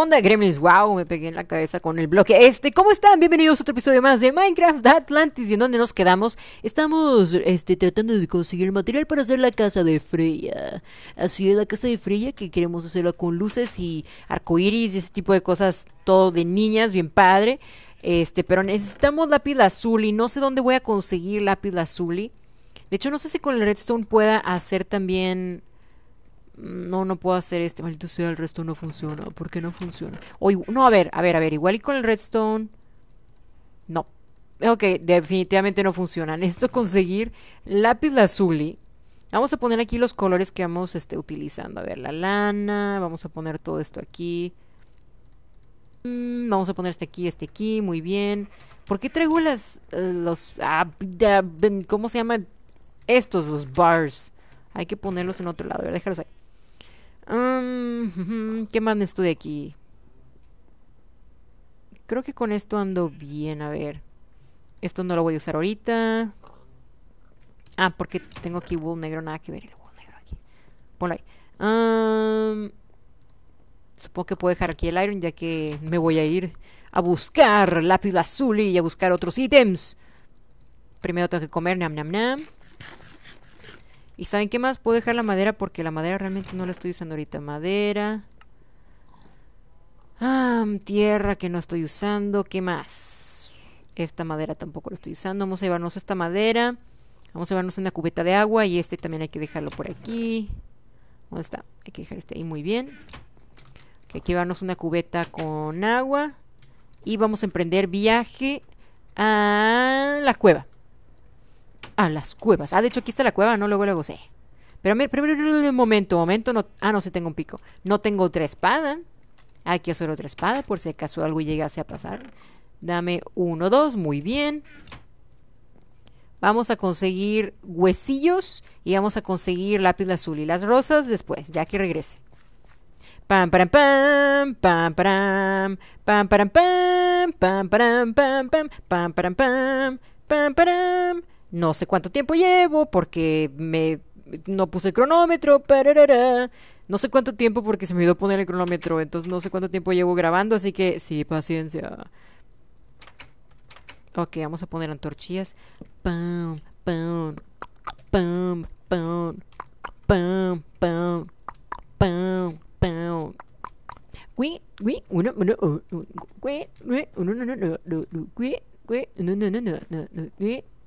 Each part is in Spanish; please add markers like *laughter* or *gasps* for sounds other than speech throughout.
onda, Gremlins? ¡Wow! Me pegué en la cabeza con el bloque este. ¿Cómo están? Bienvenidos a otro episodio más de Minecraft Atlantis. ¿Y en dónde nos quedamos? Estamos este, tratando de conseguir el material para hacer la casa de Freya. Así es, la casa de Freya que queremos hacerla con luces y arcoiris y ese tipo de cosas. Todo de niñas, bien padre. Este, pero necesitamos lápiz azul y No sé dónde voy a conseguir lápiz azul. De hecho, no sé si con el redstone pueda hacer también no, no puedo hacer este, maldito sea, el resto no funciona. ¿Por qué no funciona? Oye, no, a ver, a ver, a ver, igual y con el redstone. No. Ok, definitivamente no funciona. *laughs* Necesito conseguir lápiz lazuli. Vamos a poner aquí los colores que vamos este, utilizando. A ver, la lana. Vamos a poner todo esto aquí. Mm, vamos a poner este aquí, este aquí. Muy bien. ¿Por qué traigo las... Eh, los... Ah, ¿Cómo se llaman? Estos, los bars. Hay que ponerlos en otro lado. A ver, déjalos ahí. ¿Qué más estoy aquí? Creo que con esto ando bien. A ver. Esto no lo voy a usar ahorita. Ah, porque tengo aquí wool negro. Nada que ver el wool negro aquí. Ponlo ahí. supongo que puedo dejar aquí el iron ya que me voy a ir a buscar lápiz azul y a buscar otros ítems. Primero tengo que comer, nam nam nam. ¿Y saben qué más? Puedo dejar la madera porque la madera realmente no la estoy usando ahorita. Madera. Ah, tierra que no estoy usando. ¿Qué más? Esta madera tampoco la estoy usando. Vamos a llevarnos esta madera. Vamos a llevarnos una cubeta de agua. Y este también hay que dejarlo por aquí. ¿Dónde está? Hay que dejar este ahí muy bien. hay que llevarnos una cubeta con agua. Y vamos a emprender viaje a la cueva a las cuevas. Ah, de hecho, aquí está la cueva, no luego la sé Pero, un momento, momento, no, ah, no, sé, tengo un pico. No tengo otra espada. Aquí hacer otra espada, por si acaso algo llegase a pasar. Dame uno, dos, muy bien. Vamos a conseguir huesillos y vamos a conseguir lápiz azul y las rosas después, ya que regrese. Pam, pam, pam, pam, pam, pam, Pam, pam, pam, Pam, pam, pam, pam, pam, pam, pam, pam no sé cuánto tiempo llevo porque me no puse el cronómetro, no sé cuánto tiempo porque se me olvidó poner el cronómetro, entonces no sé cuánto tiempo llevo grabando, así que sí, paciencia. Ok, vamos a poner antorchillas. Pam, pam, pam, pam, pam, pam, pam, pam. Uy, uy, uno, uno, uno,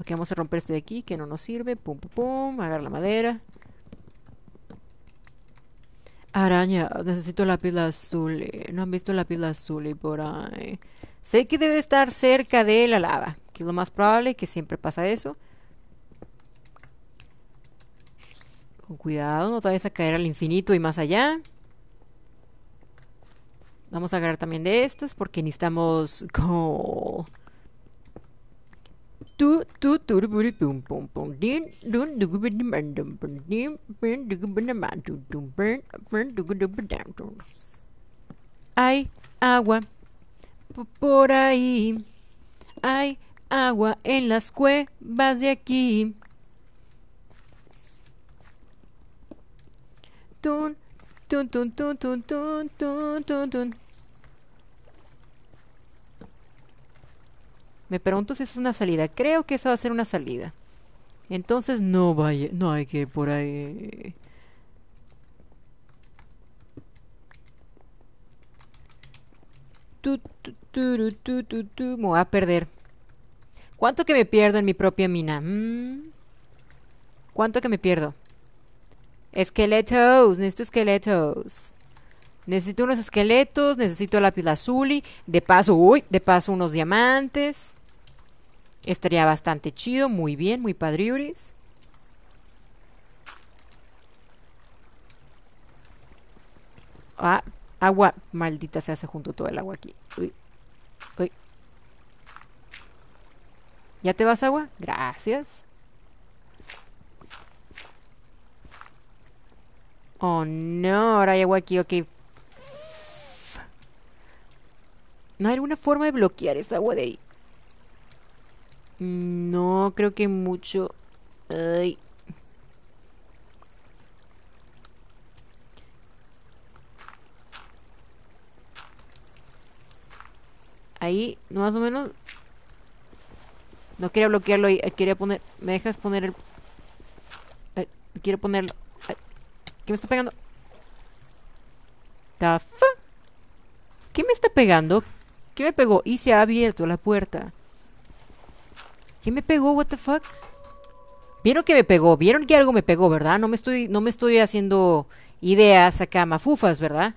Ok, vamos a romper esto de aquí que no nos sirve. Pum, pum, pum. agarra la madera. Araña, necesito la pila azul. Eh, no han visto la pila azul y por ahí. Sé que debe estar cerca de la lava, que es lo más probable, que siempre pasa eso. Con cuidado, no te vayas a caer al infinito y más allá. Vamos a agarrar también de estas porque necesitamos como tu tu tu buri pum pum pum din dun dugu bin man dum pum din pen dugu bin man tu dum pen pen dugu dum dam tu hay agua por ahí hay agua en las cuevas de aquí tun tun tun tun tun tun tun tun tun Me pregunto si es una salida. Creo que esa va a ser una salida. Entonces no vaya, no hay que ir por ahí. Tu, tu, tu, me voy a perder. ¿Cuánto que me pierdo en mi propia mina? Mm. ¿Cuánto que me pierdo? Esqueletos, necesito esqueletos. Necesito unos esqueletos, necesito lápiz y de paso, uy, de paso unos diamantes. Estaría bastante chido, muy bien, muy padriuris. Ah, agua. Maldita se hace junto todo el agua aquí. Uy. Uy. ¿Ya te vas, agua? Gracias. Oh, no. Ahora hay agua aquí. Ok. ¿No hay alguna forma de bloquear esa agua de ahí? Mm, no, creo que mucho. Ay. Ahí, más o menos. No quería bloquearlo ahí. Eh, quería poner. ¿Me dejas poner el.? Eh, quiero poner ¿Qué me está pegando? ¿Qué me está pegando? ¿Qué me pegó? Y se ha abierto la puerta. ¿Qué me pegó? What the fuck? Vieron que me pegó, vieron que algo me pegó, ¿verdad? No me estoy, no me estoy haciendo ideas acá mafufas, ¿verdad?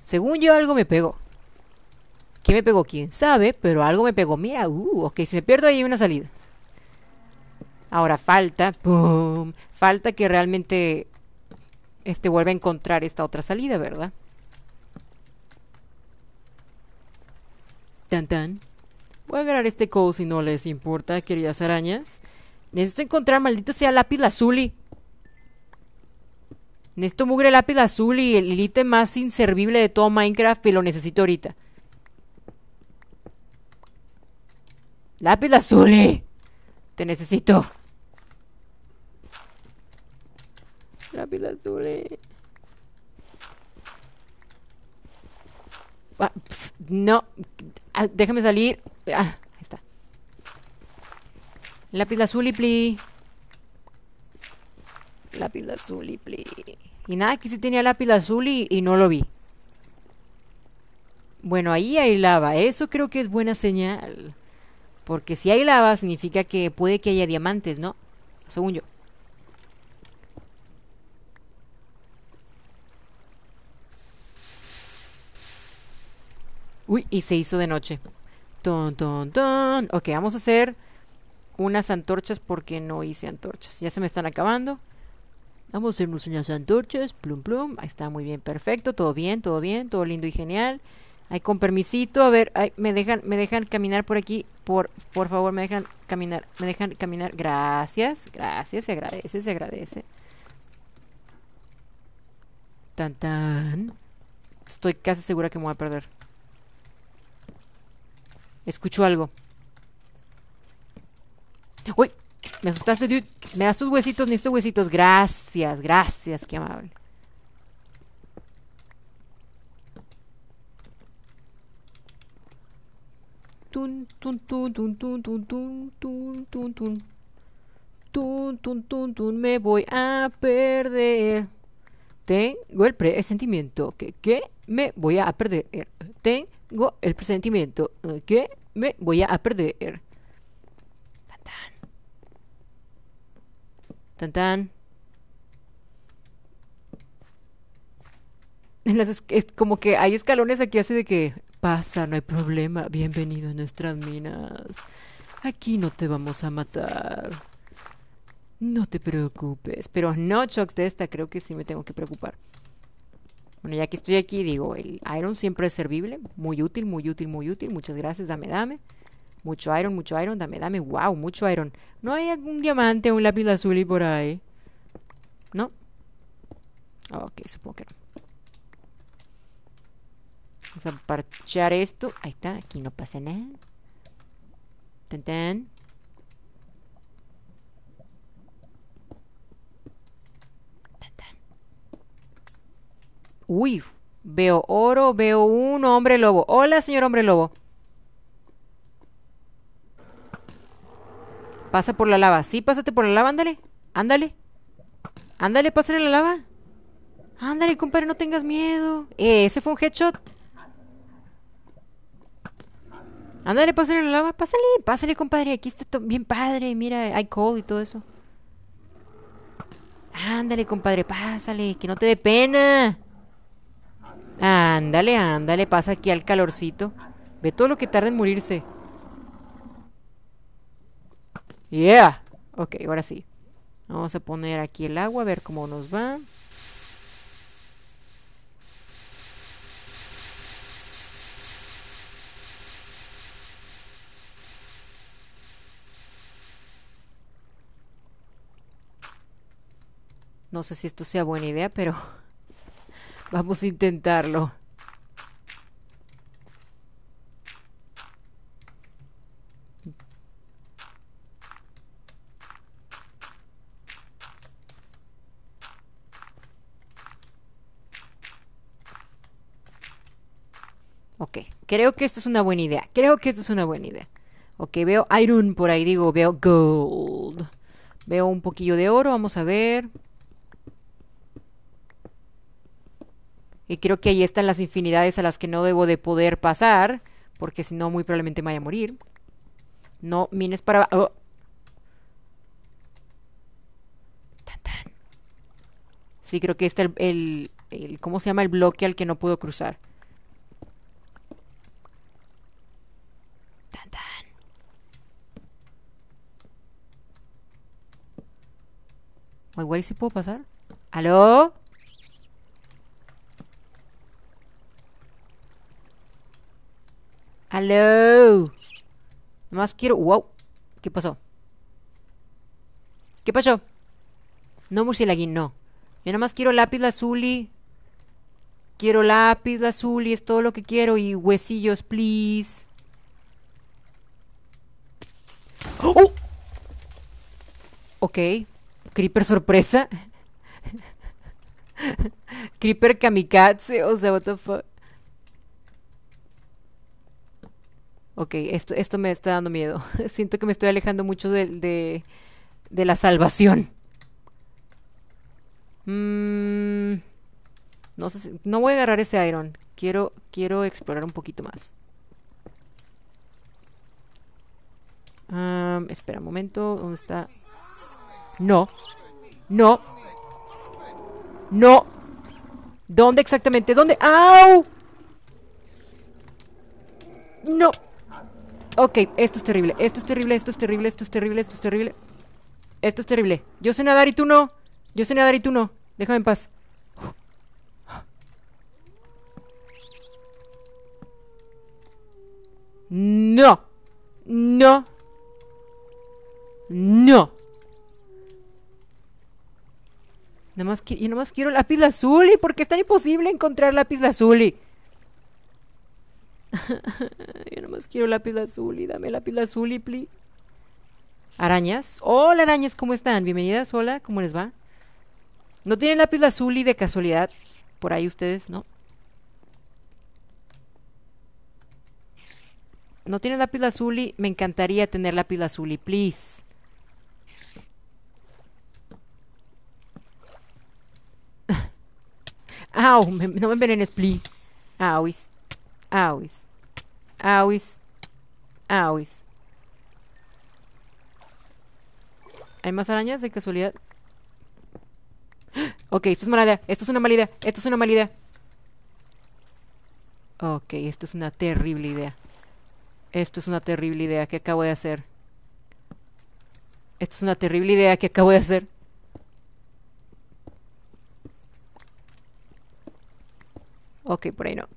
Según yo algo me pegó. ¿Qué me pegó? ¿Quién sabe? Pero algo me pegó. Mira, uh, ok, si me pierdo ahí hay una salida. Ahora falta, ¡pum! Falta que realmente este vuelva a encontrar esta otra salida, ¿verdad? Tan tan. Voy a ganar este code si no les importa, queridas arañas. Necesito encontrar, maldito sea, lápiz lazuli. Necesito mugre lápiz azul y el ítem más inservible de todo Minecraft y lo necesito ahorita. Lápiz azul. Te necesito. Lápiz azul. Ah, no. Ah, déjame salir. Ah, ahí está. Lápiz azul y pli. Lápiz azul y pli. Y nada, aquí sí tenía lápiz azul y no lo vi. Bueno, ahí hay lava. Eso creo que es buena señal. Porque si hay lava significa que puede que haya diamantes, ¿no? Según yo. Uy, y se hizo de noche. Ton, ton, ton. Ok, vamos a hacer unas antorchas porque no hice antorchas. Ya se me están acabando. Vamos a hacer unas antorchas. Plum, plum. Ahí está, muy bien, perfecto. Todo bien, todo bien, todo lindo y genial. Ahí con permisito, a ver, me dejan, me dejan caminar por aquí, por, por favor, me dejan caminar, me dejan caminar, gracias, gracias, se agradece, se agradece. Tan tan. Estoy casi segura que me voy a perder. Escucho algo. ¡Uy! Me asustaste, dude. Me das tus huesitos, ni estos huesitos. Gracias, gracias, qué amable. Tun, tun, tun, tun, tun, tun, tun, tun, tun, tun. Tun, tun, tun, tun, me voy a perder. Tengo el presentimiento que, que me voy a perder. Tengo tengo el presentimiento que me voy a perder. Tan tan. Tan es como que hay escalones aquí hace de que pasa, no hay problema. Bienvenido a nuestras minas. Aquí no te vamos a matar. No te preocupes. Pero no, Choc Testa, creo que sí me tengo que preocupar. Bueno, ya que estoy aquí, digo, el iron siempre es servible, muy útil, muy útil, muy útil. Muchas gracias, dame, dame. Mucho iron, mucho iron, dame, dame. Wow, mucho iron. ¿No hay algún diamante o un lápiz azul y por ahí? ¿No? Ok, supongo que no. Vamos a parchar esto. Ahí está, aquí no pasa nada. Tan, Uy, veo oro, veo un hombre lobo. Hola, señor hombre lobo. Pasa por la lava. Sí, pásate por la lava, ándale. Ándale. Ándale, pásale la lava. Ándale, compadre, no tengas miedo. Eh, ese fue un headshot. Ándale, pásale la lava. Pásale, pásale, compadre. Aquí está bien padre. Mira, hay cold y todo eso. Ándale, compadre, pásale. Que no te dé pena. Ándale, ándale, pasa aquí al calorcito. Ve todo lo que tarda en morirse. Yeah. Ok, ahora sí. Vamos a poner aquí el agua, a ver cómo nos va. No sé si esto sea buena idea, pero Vamos a intentarlo. Ok, creo que esto es una buena idea. Creo que esto es una buena idea. Ok, veo iron por ahí, digo, veo gold. Veo un poquillo de oro, vamos a ver. creo que ahí están las infinidades a las que no debo de poder pasar, porque si no, muy probablemente me vaya a morir. No mines para... Oh. Tan, tan. Sí, creo que este el, el, ¿Cómo se llama el bloque al que no puedo cruzar? Tan, tan. igual si ¿sí puedo pasar. ¿Aló? Hello. Nomás quiero... Wow. ¿Qué pasó? ¿Qué pasó? No, murcielaguín, no. Yo nomás quiero lápiz y Quiero lápiz y es todo lo que quiero. Y huesillos, please. ¡Oh! Ok. Creeper sorpresa. *laughs* Creeper kamikaze. O sea, what the fuck. ok, esto, esto me está dando miedo. *laughs* Siento que me estoy alejando mucho de, de, la salvación. Mm, no, sé no voy a agarrar ese iron. Quiero, quiero explorar un poquito más. espera un momento. ¿Dónde está? No. No. No. ¿Dónde exactamente? ¿Dónde? ¡Au! No ok, esto es terrible, esto es terrible, esto es terrible, esto es terrible, esto es terrible. Esto es terrible. Yo sé nadar y tú no. Yo sé nadar y tú no. Déjame en paz. No. No. No. Nada más nada más quiero lápiz y porque es tan imposible encontrar lápiz lazuli. *laughs* yo quiero lápiz azul y dame lápiz azul y pli. Arañas. Hola arañas, ¿cómo están? Bienvenidas, hola, ¿cómo les va? ¿No tienen lápiz azul y de casualidad por ahí ustedes, no? ¿No tienen lápiz azul y me encantaría tener lápiz azul y please? *laughs* Au, no me envenenes, please. Auis. Auis. Auis. Auis. ¿Hay más arañas de casualidad? *gasps* Ok, esto es mala idea. Esto es una mala idea. Esto es una mala idea. Ok, esto es una terrible idea. Esto es una terrible idea que acabo de hacer. Esto es una terrible idea que acabo de hacer. Ok, por ahí no.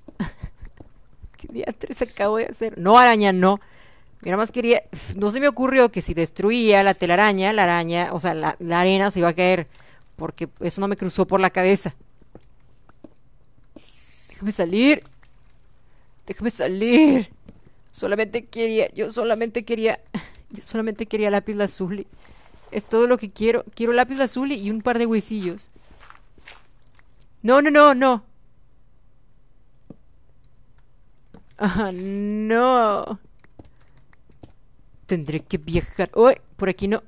¿Qué diantres acabo de hacer? No, araña, no. Mira, más quería, no se me ocurrió que si destruía la telaraña, la araña, o sea, la, arena se iba a caer, porque eso no me cruzó por la cabeza. Déjame salir. Déjame salir. Solamente quería, yo solamente quería, *laughs* yo solamente quería lápiz azul. Es todo lo que quiero. Quiero lápiz azul y un par de huesillos. No, no, no, no. Ah no. Tendré que viajar. ¡Uy! por aquí no.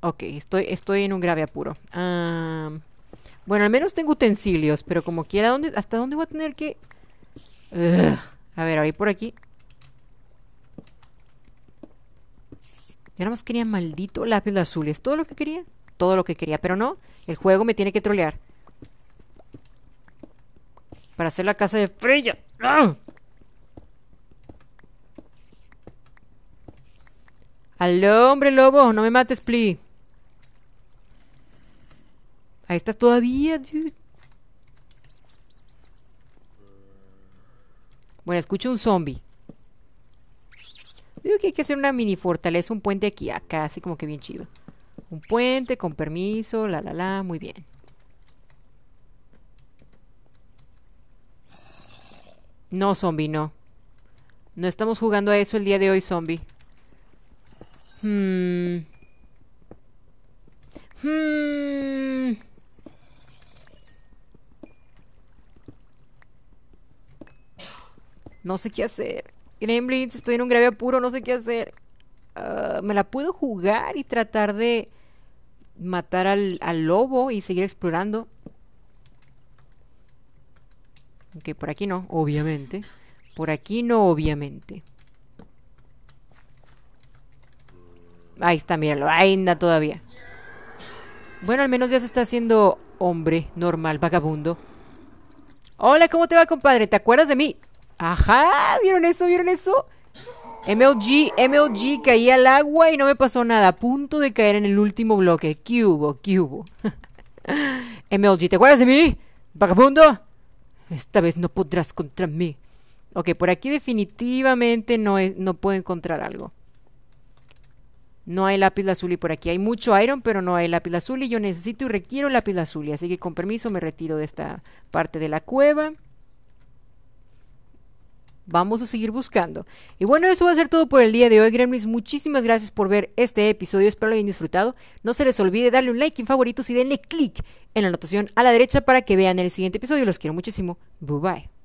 Ok, estoy, estoy en un grave apuro. bueno, al menos tengo utensilios, pero como quiera, ¿dónde, ¿hasta dónde voy a tener que...? A ver, ahí por aquí. Yo nada más quería maldito lápiz azul. ¿Es todo lo que quería? Todo lo que quería, pero no. El juego me tiene que trolear. Para hacer la casa de Freya. Ah. Aló, hombre lobo, no me mates, Pli. Ahí estás todavía, dude. Bueno, escucho un zombie. Digo que hay que hacer una mini fortaleza, un puente aquí, acá, así como que bien chido. Un puente con permiso, la la la, muy bien. No, zombie, no. No estamos jugando a eso el día de hoy, zombie. Hmm. Hmm. No sé qué hacer. Gremlins, estoy en un grave apuro, no sé qué hacer. Ah, me la puedo jugar y tratar de matar al, al lobo y seguir explorando que por aquí no, obviamente. Por aquí no, obviamente. Ahí está, míralo, ahí anda todavía. Bueno, al menos ya se está haciendo hombre normal, vagabundo. Hola, ¿cómo te va, compadre? ¿Te acuerdas de mí? Ajá, ¿vieron eso? ¿Vieron eso? MLG, MLG, caí al agua y no me pasó nada. A punto de caer en el último bloque. ¿Qué hubo? ¿Qué hubo? *laughs* MLG, ¿te acuerdas de mí? Vagabundo. Esta vez no podrás contra mí. Ok, por aquí definitivamente no, no puedo encontrar algo. No hay lápiz y por aquí. Hay mucho iron, pero no hay lápiz y Yo necesito y requiero lápiz azul. Así que con permiso me retiro de esta parte de la cueva vamos a seguir buscando. Y bueno, eso va a ser todo por el día de hoy, Gremlins. Muchísimas gracias por ver este episodio, espero lo hayan disfrutado. No se les olvide darle un like en favoritos y denle click en la anotación a la derecha para que vean el siguiente episodio. Los quiero muchísimo. Bye bye.